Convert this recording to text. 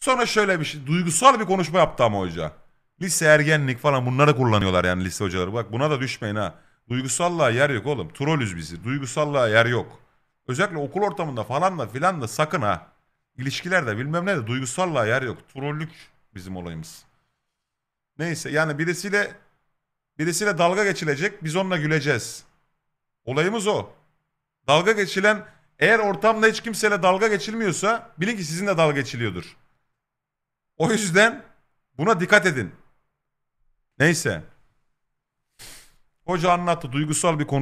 Sonra şöyle bir şey. Duygusal bir konuşma yaptı ama hoca. Lise ergenlik falan bunları kullanıyorlar yani lise hocaları. Bak buna da düşmeyin ha. Duygusallığa yer yok oğlum. Trolüz bizi. Duygusallığa yer yok. Özellikle okul ortamında falan da filan da sakın ha. İlişkilerde bilmem ne de duygusallığa yer yok. Trollük bizim olayımız. Neyse yani birisiyle birisiyle dalga geçilecek biz onunla güleceğiz. Olayımız o. Dalga geçilen eğer ortamda hiç kimseyle dalga geçilmiyorsa bilin ki sizin de dalga geçiliyordur. O yüzden buna dikkat edin. Neyse. Hoca anlattı duygusal bir konu.